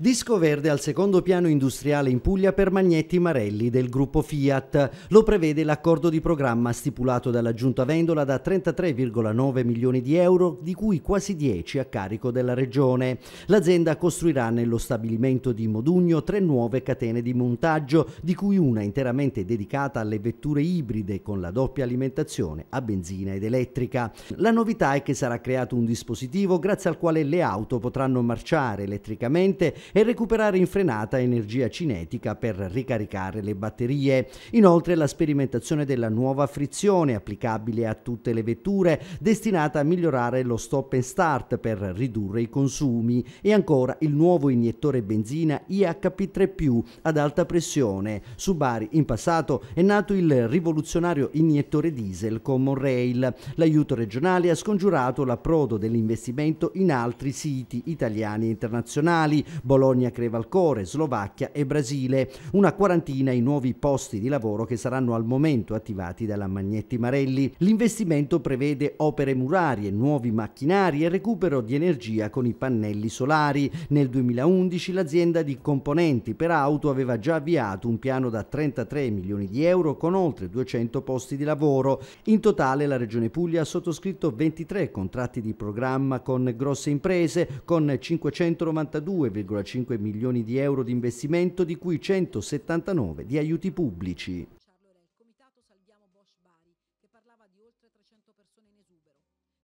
Disco verde al secondo piano industriale in Puglia per Magnetti Marelli del gruppo Fiat. Lo prevede l'accordo di programma stipulato dalla Giunta Vendola da 33,9 milioni di euro, di cui quasi 10 a carico della Regione. L'azienda costruirà nello stabilimento di Modugno tre nuove catene di montaggio, di cui una interamente dedicata alle vetture ibride con la doppia alimentazione a benzina ed elettrica. La novità è che sarà creato un dispositivo grazie al quale le auto potranno marciare elettricamente e recuperare in frenata energia cinetica per ricaricare le batterie. Inoltre la sperimentazione della nuova frizione applicabile a tutte le vetture destinata a migliorare lo stop and start per ridurre i consumi e ancora il nuovo iniettore benzina IHP3+, ad alta pressione. Su Bari in passato è nato il rivoluzionario iniettore diesel Common Rail. L'aiuto regionale ha scongiurato l'approdo dell'investimento in altri siti italiani e internazionali. Bologna Polonia Crevalcore, Slovacchia e Brasile, una quarantina i nuovi posti di lavoro che saranno al momento attivati dalla Magnetti Marelli. L'investimento prevede opere murarie, nuovi macchinari e recupero di energia con i pannelli solari. Nel 2011 l'azienda di componenti per auto aveva già avviato un piano da 33 milioni di euro con oltre 200 posti di lavoro. In totale la Regione Puglia ha sottoscritto 23 contratti di programma con grosse imprese con 592,5 135 milioni di euro di investimento, di cui 179 di aiuti pubblici.